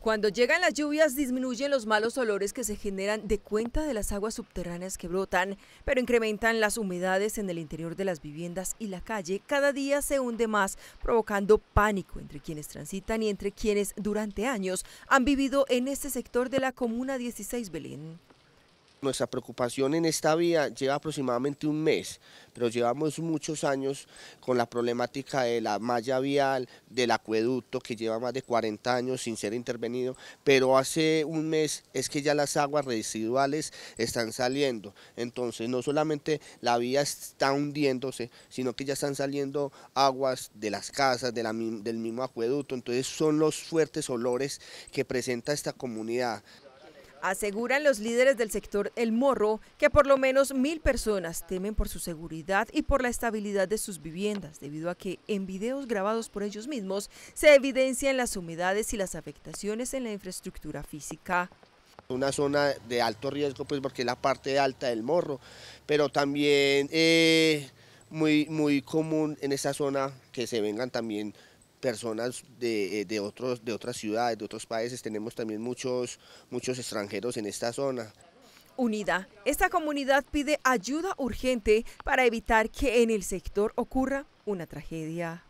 Cuando llegan las lluvias disminuyen los malos olores que se generan de cuenta de las aguas subterráneas que brotan, pero incrementan las humedades en el interior de las viviendas y la calle cada día se hunde más, provocando pánico entre quienes transitan y entre quienes durante años han vivido en este sector de la Comuna 16 Belén. Nuestra preocupación en esta vía lleva aproximadamente un mes, pero llevamos muchos años con la problemática de la malla vial, del acueducto que lleva más de 40 años sin ser intervenido, pero hace un mes es que ya las aguas residuales están saliendo, entonces no solamente la vía está hundiéndose, sino que ya están saliendo aguas de las casas, del mismo acueducto, entonces son los fuertes olores que presenta esta comunidad. Aseguran los líderes del sector El Morro que por lo menos mil personas temen por su seguridad y por la estabilidad de sus viviendas, debido a que en videos grabados por ellos mismos se evidencian las humedades y las afectaciones en la infraestructura física. Una zona de alto riesgo, pues porque es la parte alta del morro, pero también eh, muy, muy común en esa zona que se vengan también personas eh, de, otros, de otras ciudades, de otros países. Tenemos también muchos, muchos extranjeros en esta zona. Unida, esta comunidad pide ayuda urgente para evitar que en el sector ocurra una tragedia.